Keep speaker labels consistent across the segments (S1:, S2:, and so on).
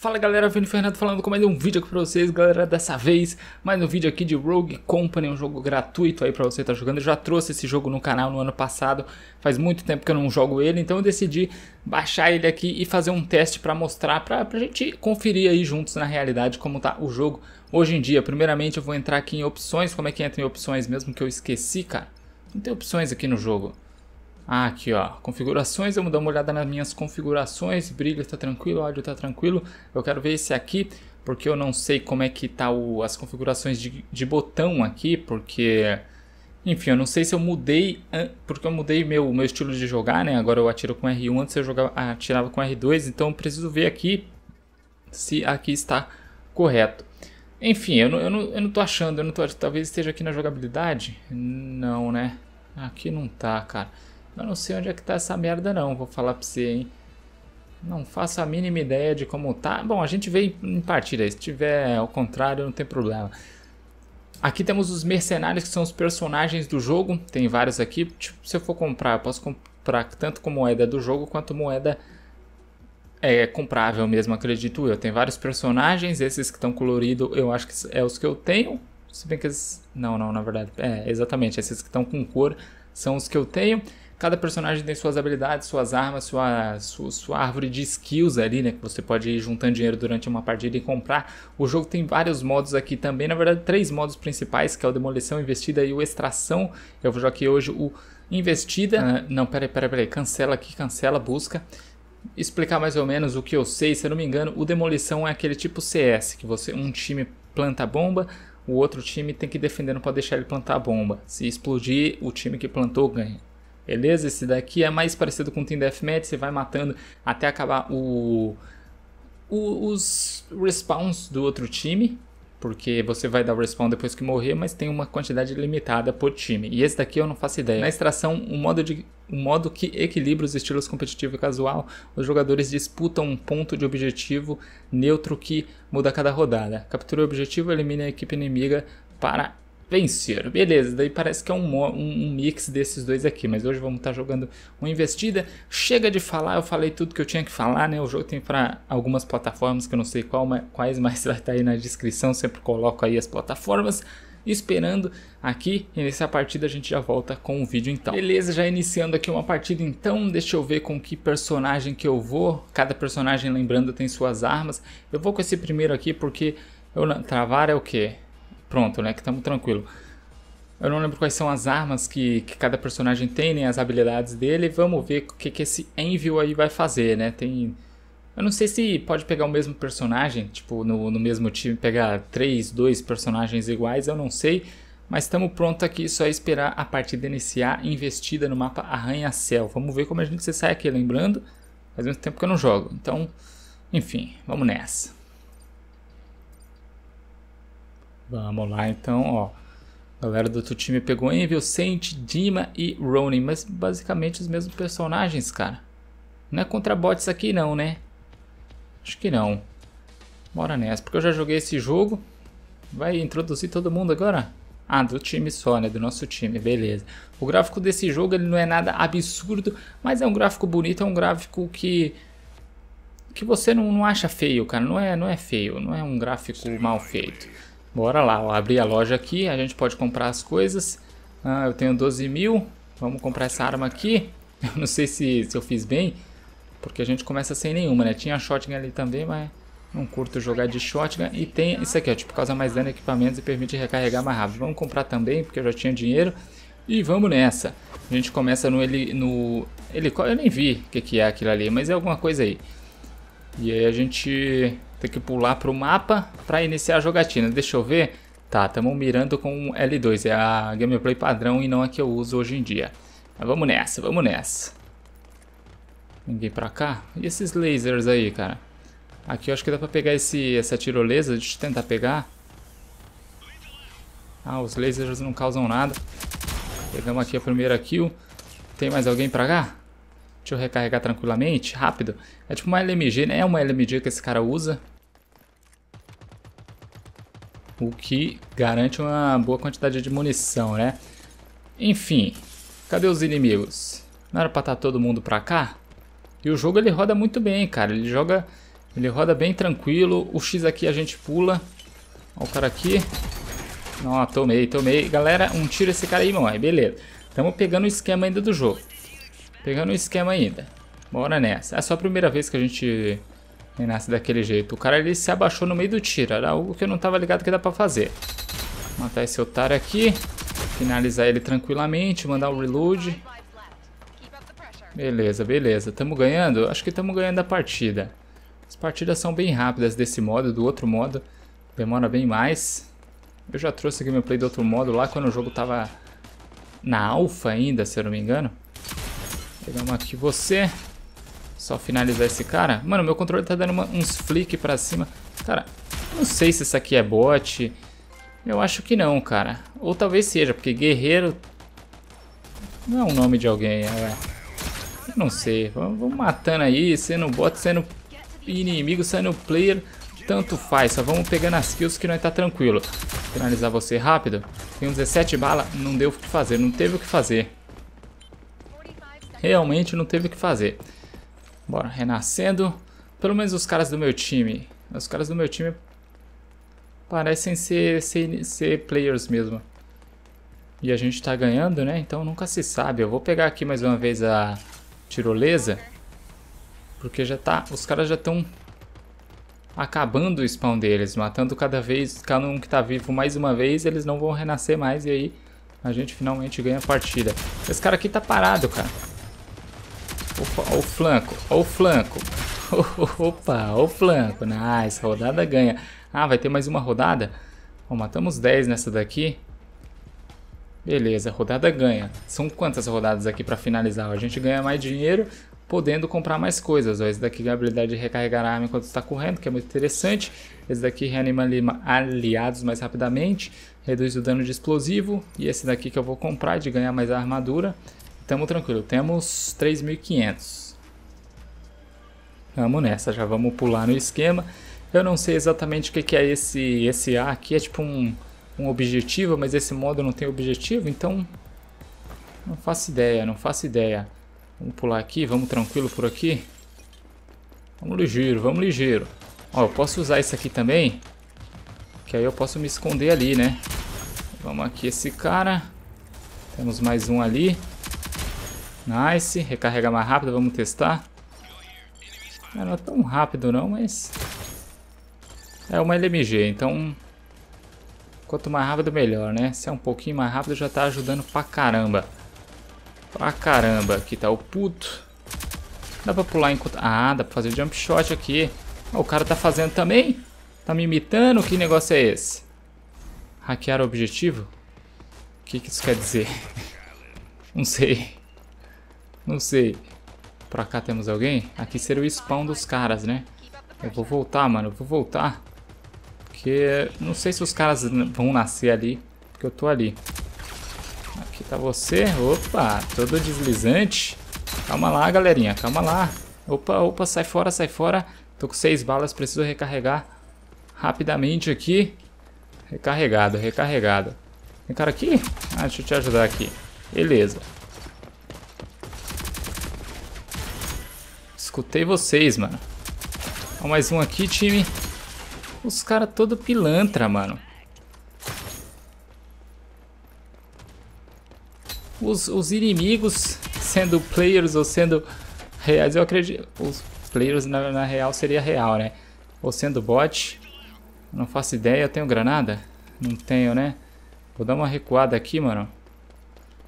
S1: Fala galera, Vini Fernando falando com mais um vídeo aqui pra vocês, galera, dessa vez mais um vídeo aqui de Rogue Company, um jogo gratuito aí pra você estar tá jogando, eu já trouxe esse jogo no canal no ano passado, faz muito tempo que eu não jogo ele, então eu decidi baixar ele aqui e fazer um teste pra mostrar, pra, pra gente conferir aí juntos na realidade como tá o jogo hoje em dia. Primeiramente eu vou entrar aqui em opções, como é que entra em opções mesmo que eu esqueci, cara? Não tem opções aqui no jogo. Ah, aqui ó, configurações, eu vou dar uma olhada nas minhas configurações, brilho está tranquilo, áudio está tranquilo, eu quero ver esse aqui, porque eu não sei como é que tá o, as configurações de, de botão aqui, porque, enfim, eu não sei se eu mudei, porque eu mudei meu, meu estilo de jogar, né, agora eu atiro com R1, antes eu jogava, atirava com R2, então eu preciso ver aqui se aqui está correto. Enfim, eu não, eu não, eu não tô achando, eu não tô, talvez esteja aqui na jogabilidade, não, né, aqui não tá, cara. Eu não sei onde é que tá essa merda não, vou falar pra você, hein. Não faço a mínima ideia de como tá. Bom, a gente vem em partida. Se tiver ao contrário, não tem problema. Aqui temos os mercenários, que são os personagens do jogo. Tem vários aqui. Tipo, se eu for comprar, eu posso comprar tanto com moeda do jogo quanto moeda é comprável mesmo, acredito eu. Tem vários personagens. Esses que estão coloridos, eu acho que é os que eu tenho. Se bem que esses... Não, não, na verdade. É, exatamente. Esses que estão com cor são os que eu tenho. Cada personagem tem suas habilidades, suas armas, sua, sua, sua, árvore de skills ali, né? Que você pode ir juntando dinheiro durante uma partida e comprar. O jogo tem vários modos aqui também, na verdade, três modos principais, que é o Demolição, Investida e o Extração. Eu vou jogar aqui hoje o Investida. Ah, não, peraí, peraí, peraí. Cancela aqui, cancela, busca explicar mais ou menos o que eu sei, se eu não me engano, o demolição é aquele tipo CS, que você um time planta a bomba, o outro time tem que defender, não pode deixar ele plantar a bomba. Se explodir, o time que plantou ganha. Beleza? Esse daqui é mais parecido com o Team Deathmatch, você vai matando até acabar o, o, os respawns do outro time, porque você vai dar o respawn depois que morrer, mas tem uma quantidade limitada por time. E esse daqui eu não faço ideia. Na extração, um modo, de, um modo que equilibra os estilos competitivo e casual, os jogadores disputam um ponto de objetivo neutro que muda a cada rodada. Captura o objetivo, elimine a equipe inimiga para vencer. Beleza, daí parece que é um, um, um mix desses dois aqui, mas hoje vamos estar tá jogando uma investida. Chega de falar, eu falei tudo que eu tinha que falar, né? O jogo tem para algumas plataformas que eu não sei qual, mas, quais, mas vai estar tá aí na descrição, sempre coloco aí as plataformas esperando aqui iniciar a partida, a gente já volta com o vídeo então. Beleza, já iniciando aqui uma partida então, deixa eu ver com que personagem que eu vou. Cada personagem, lembrando, tem suas armas. Eu vou com esse primeiro aqui porque eu travar é o que? pronto, né? Que estamos tranquilo. Eu não lembro quais são as armas que, que cada personagem tem, nem né, as habilidades dele. Vamos ver o que, que esse envio aí vai fazer, né? Tem. Eu não sei se pode pegar o mesmo personagem, tipo, no, no mesmo time, pegar três, dois personagens iguais, eu não sei. Mas estamos pronto aqui, só esperar a partida iniciar investida no mapa Arranha-Céu. Vamos ver como a gente se sai aqui, lembrando. Faz muito tempo que eu não jogo, então, enfim, vamos nessa. Vamos lá então, ó. A galera do outro time pegou Envil, Saint, Dima e Ronin, mas basicamente os mesmos personagens, cara. Não é contra bots aqui não, né? Acho que não. Bora nessa, porque eu já joguei esse jogo. Vai introduzir todo mundo agora? Ah, do time só, né? Do nosso time, beleza. O gráfico desse jogo ele não é nada absurdo, mas é um gráfico bonito, é um gráfico que que você não, não acha feio, cara. Não é, não é feio, não é um gráfico mal feito. Bora lá, abrir abri a loja aqui, a gente pode comprar as coisas. Ah, eu tenho 12 mil, vamos comprar essa arma aqui. Eu não sei se, se eu fiz bem, porque a gente começa sem nenhuma, né? Tinha shotgun ali também, mas não curto jogar de shotgun. E tem isso aqui, ó, tipo, causa mais dano em equipamentos e permite recarregar mais rápido. Vamos comprar também, porque eu já tinha dinheiro. E vamos nessa. A gente começa no, heli, no helicóptero, eu nem vi o que, que é aquilo ali, mas é alguma coisa aí. E aí a gente tem que pular pro mapa para iniciar a jogatina. Deixa eu ver. Tá, estamos mirando com L2. É a gameplay padrão e não a que eu uso hoje em dia. Mas vamos nessa, vamos nessa. Ninguém pra cá? E esses lasers aí, cara? Aqui eu acho que dá pra pegar esse, essa tirolesa. Deixa eu tentar pegar. Ah, os lasers não causam nada. Pegamos aqui a primeira kill. Tem mais alguém pra cá? Deixa eu recarregar tranquilamente, rápido. É tipo uma LMG, né? É uma LMG que esse cara usa o que garante uma boa quantidade de munição, né? Enfim, cadê os inimigos? Não era pra estar tá todo mundo pra cá? E o jogo ele roda muito bem, cara. Ele joga, ele roda bem tranquilo. O X aqui a gente pula. Ó o cara aqui. Ó, tomei, tomei. Galera, um tiro esse cara aí, mano. Beleza. Estamos pegando o esquema ainda do jogo. Pegando o esquema ainda. Bora nessa. É só a primeira vez que a gente nem nasce daquele jeito. O cara ele se abaixou no meio do tiro. Era algo que eu não tava ligado que dá pra fazer. Matar esse otário aqui. Finalizar ele tranquilamente. Mandar o um reload. Beleza, beleza. Tamo ganhando? Acho que tamo ganhando a partida. As partidas são bem rápidas desse modo. Do outro modo demora bem mais. Eu já trouxe aqui meu play do outro modo lá quando o jogo tava na alfa ainda, se eu não me engano. Pegamos pegar uma aqui você. Só finalizar esse cara. Mano, meu controle tá dando uma, uns flick pra cima. Cara, não sei se isso aqui é bot. Eu acho que não, cara. Ou talvez seja, porque guerreiro... Não é o nome de alguém, é... Eu não sei. Vamos, vamos matando aí, sendo bot, sendo inimigo, sendo player. Tanto faz, só vamos pegando as kills que nós tá tranquilo. Finalizar você rápido. Tenho 17 balas, não deu o que fazer, não teve o que fazer. Realmente não teve o que fazer. Bora, renascendo. Pelo menos os caras do meu time. Os caras do meu time parecem ser, ser, ser players mesmo. E a gente tá ganhando, né? Então nunca se sabe. Eu vou pegar aqui mais uma vez a tirolesa. Porque já tá... Os caras já estão acabando o spawn deles. Matando cada vez... Cada um que tá vivo mais uma vez. Eles não vão renascer mais. E aí a gente finalmente ganha a partida. Esse cara aqui tá parado, cara. Opa, ó o flanco, ó o flanco. Opa, ó o flanco. Nice, rodada ganha. Ah, vai ter mais uma rodada? Ó, matamos 10 nessa daqui. Beleza, rodada ganha. São quantas rodadas aqui para finalizar? A gente ganha mais dinheiro podendo comprar mais coisas. Ó, esse daqui é a habilidade de recarregar a arma enquanto está correndo, que é muito interessante. Esse daqui reanima aliados mais rapidamente, reduz o dano de explosivo. E esse daqui que eu vou comprar de ganhar mais armadura. Tamo tranquilo. Temos 3.500. Vamos nessa. Já vamos pular no esquema. Eu não sei exatamente o que é esse, esse A aqui. É tipo um, um objetivo, mas esse modo não tem objetivo. Então, não faço ideia, não faço ideia. Vamos pular aqui. Vamos tranquilo por aqui. Vamos ligeiro, vamos ligeiro. Ó, eu posso usar isso aqui também. Que aí eu posso me esconder ali, né? Vamos aqui esse cara. Temos mais um ali. Nice, recarrega mais rápido, vamos testar. não é tão rápido não, mas... É uma LMG, então... Quanto mais rápido, melhor, né? Se é um pouquinho mais rápido, já tá ajudando pra caramba. Pra caramba. Aqui tá o puto. Dá pra pular enquanto... Ah, dá pra fazer o jump shot aqui. Oh, o cara tá fazendo também? Tá me imitando? Que negócio é esse? Hackear o objetivo? O que, que isso quer dizer? Não sei. Não sei. Pra cá temos alguém? Aqui seria o spawn dos caras, né? Eu vou voltar, mano. Eu vou voltar. Porque não sei se os caras vão nascer ali. Porque eu tô ali. Aqui tá você. Opa, todo deslizante. Calma lá, galerinha. Calma lá. Opa, opa, sai fora, sai fora. Tô com seis balas, preciso recarregar rapidamente aqui. Recarregado, recarregado. Tem cara aqui? Ah, deixa eu te ajudar aqui. Beleza. Escutei vocês, mano. Ó, mais um aqui, time. Os caras todo pilantra, mano. Os, os inimigos, sendo players ou sendo reais, eu acredito... Os players, na, na real, seria real, né? Ou sendo bot. Não faço ideia. Eu tenho granada? Não tenho, né? Vou dar uma recuada aqui, mano.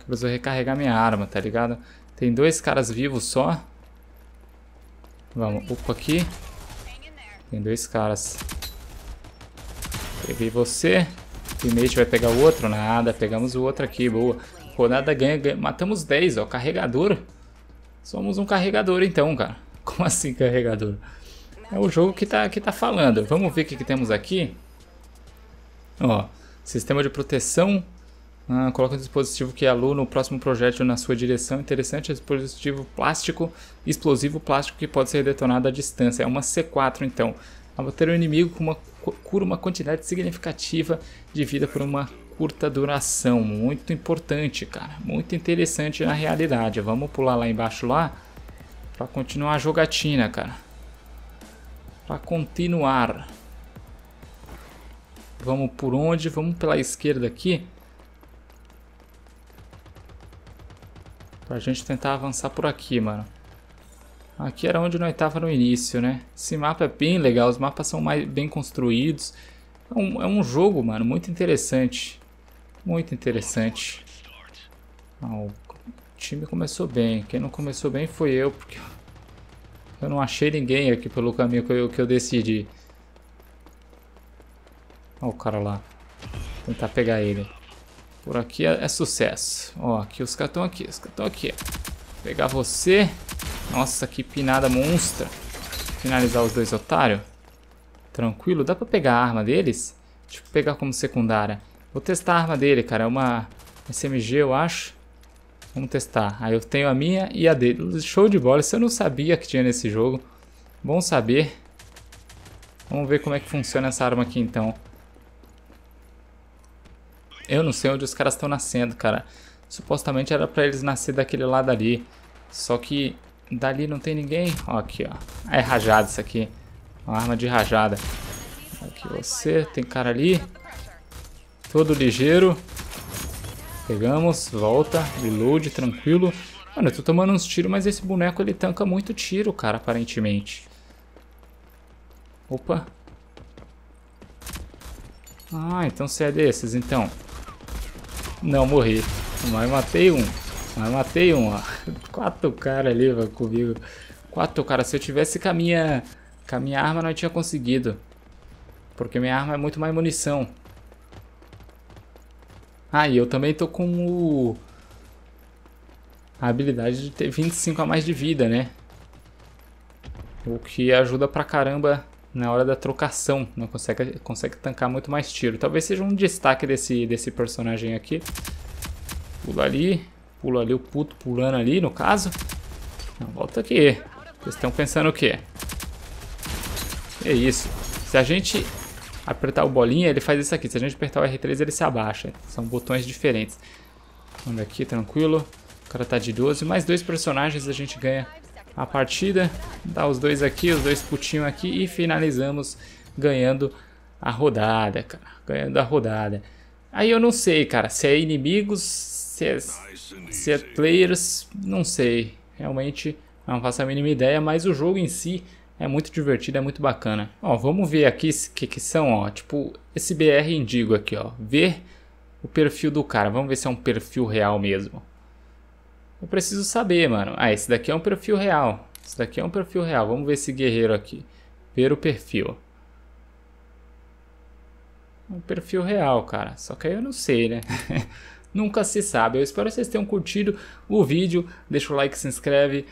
S1: Eu preciso recarregar minha arma, tá ligado? Tem dois caras vivos só. Vamos, upa aqui. Tem dois caras. Peguei você. Teammate vai pegar o outro? Nada, pegamos o outro aqui, boa. nada ganha, ganha. Matamos 10, ó. Carregador. Somos um carregador então, cara. Como assim carregador? É o jogo que tá, que tá falando. Vamos ver o que, que temos aqui. Ó, sistema de proteção, ah, coloque um dispositivo que é aluno, o próximo projétil na sua direção. Interessante, é dispositivo plástico, explosivo plástico que pode ser detonado à distância. É uma C4 então. Abater o um inimigo com uma, cura uma quantidade significativa de vida por uma curta duração. Muito importante, cara. Muito interessante na realidade. Vamos pular lá embaixo lá para continuar a jogatina, cara. Para continuar. Vamos por onde? Vamos pela esquerda aqui. Pra gente tentar avançar por aqui, mano. Aqui era onde nós tava no início, né? Esse mapa é bem legal, os mapas são mais bem construídos. É um, é um jogo, mano, muito interessante. Muito interessante. Ah, o time começou bem. Quem não começou bem foi eu, porque eu não achei ninguém aqui pelo caminho que eu, que eu decidi. Olha o cara lá. Vou tentar pegar ele. Por aqui é, é sucesso. Ó, aqui os caras estão aqui, os caras estão aqui. Vou pegar você. Nossa, que pinada monstra. Finalizar os dois otários. Tranquilo, dá pra pegar a arma deles? Deixa eu pegar como secundária. Vou testar a arma dele, cara. É uma SMG, eu acho. Vamos testar. Aí eu tenho a minha e a dele. Show de bola. Isso eu não sabia que tinha nesse jogo. Bom saber. Vamos ver como é que funciona essa arma aqui, então. Eu não sei onde os caras estão nascendo, cara. Supostamente era pra eles nascer daquele lado ali. Só que dali não tem ninguém. Ó, aqui, ó. É rajada isso aqui. Uma arma de rajada. Aqui você, tem cara ali. Todo ligeiro. Pegamos, volta, reload, tranquilo. Mano, eu tô tomando uns tiros, mas esse boneco ele tanca muito tiro, cara, aparentemente. Opa. Ah, então você é desses, então. Não, morri. Mas matei um. Mas matei um, ó. Quatro caras ali comigo. Quatro caras. Se eu tivesse com a, minha, com a minha arma, não tinha conseguido. Porque minha arma é muito mais munição. Ah, e eu também tô com o... A habilidade de ter 25 a mais de vida, né? O que ajuda pra caramba na hora da trocação, não né? consegue, consegue tancar muito mais tiro. Talvez seja um destaque desse, desse personagem aqui. Pula ali, pula ali o puto pulando ali, no caso. Não, volta aqui. Vocês estão pensando o quê? É isso. Se a gente apertar o bolinha, ele faz isso aqui. Se a gente apertar o R3, ele se abaixa. São botões diferentes. Vamos aqui, tranquilo. O cara tá de 12. Mais dois personagens a gente ganha a partida. Dá os dois aqui, os dois putinhos aqui e finalizamos ganhando a rodada, cara. Ganhando a rodada. Aí eu não sei, cara, se é inimigos, se é, se é players, não sei. Realmente não faço a mínima ideia, mas o jogo em si é muito divertido, é muito bacana. Ó, vamos ver aqui o que, que são, ó, tipo, esse BR Indigo aqui, ó. Ver o perfil do cara, vamos ver se é um perfil real mesmo. Eu preciso saber, mano. Ah, esse daqui é um perfil real. Esse daqui é um perfil real. Vamos ver esse guerreiro aqui. Ver o perfil. É um perfil real, cara. Só que aí eu não sei, né? Nunca se sabe. Eu espero que vocês tenham curtido o vídeo. Deixa o like, se inscreve.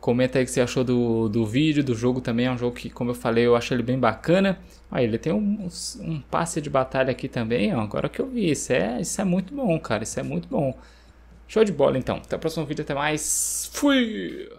S1: Comenta aí o que você achou do, do vídeo, do jogo também. É um jogo que, como eu falei, eu acho ele bem bacana. Olha, ele tem um, um passe de batalha aqui também. Ó. Agora que eu vi, isso é, isso é muito bom, cara. Isso é muito bom. Show de bola então. Até o próximo vídeo, até mais. Fui!